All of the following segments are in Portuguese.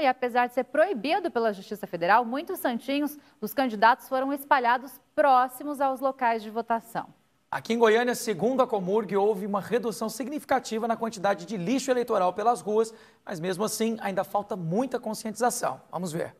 e apesar de ser proibido pela Justiça Federal, muitos santinhos dos candidatos foram espalhados próximos aos locais de votação. Aqui em Goiânia, segundo a Comurg, houve uma redução significativa na quantidade de lixo eleitoral pelas ruas, mas mesmo assim ainda falta muita conscientização. Vamos ver.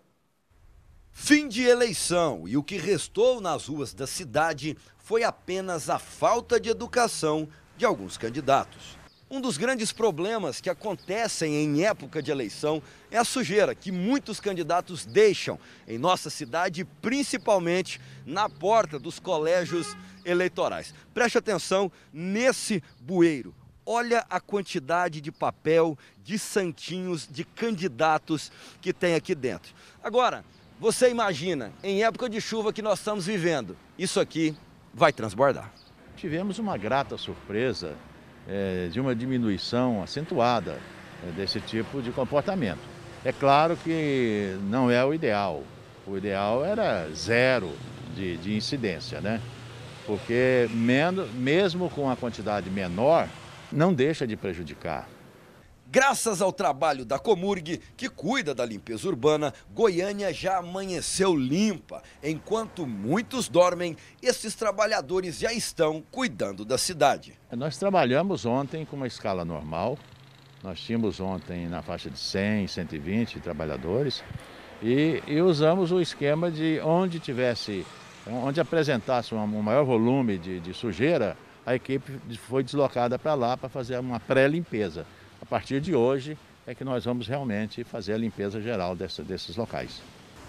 Fim de eleição e o que restou nas ruas da cidade foi apenas a falta de educação de alguns candidatos. Um dos grandes problemas que acontecem em época de eleição é a sujeira que muitos candidatos deixam em nossa cidade, principalmente na porta dos colégios eleitorais. Preste atenção nesse bueiro. Olha a quantidade de papel, de santinhos, de candidatos que tem aqui dentro. Agora, você imagina, em época de chuva que nós estamos vivendo, isso aqui vai transbordar. Tivemos uma grata surpresa é, de uma diminuição acentuada é, desse tipo de comportamento. É claro que não é o ideal. O ideal era zero de, de incidência, né? Porque mesmo com a quantidade menor, não deixa de prejudicar. Graças ao trabalho da Comurg, que cuida da limpeza urbana, Goiânia já amanheceu limpa. Enquanto muitos dormem, esses trabalhadores já estão cuidando da cidade. Nós trabalhamos ontem com uma escala normal. Nós tínhamos ontem na faixa de 100, 120 trabalhadores e, e usamos o esquema de onde tivesse, onde apresentasse um maior volume de, de sujeira, a equipe foi deslocada para lá para fazer uma pré-limpeza a partir de hoje é que nós vamos realmente fazer a limpeza geral dessa, desses locais.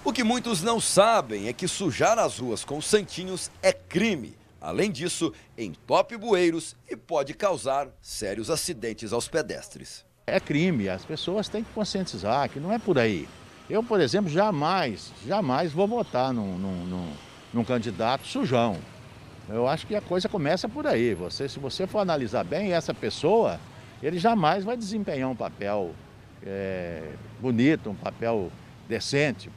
O que muitos não sabem é que sujar as ruas com santinhos é crime. Além disso, entope bueiros e pode causar sérios acidentes aos pedestres. É crime, as pessoas têm que conscientizar que não é por aí. Eu, por exemplo, jamais, jamais vou votar num, num, num, num candidato sujão. Eu acho que a coisa começa por aí. Você, se você for analisar bem essa pessoa, ele jamais vai desempenhar um papel é, bonito, um papel decente.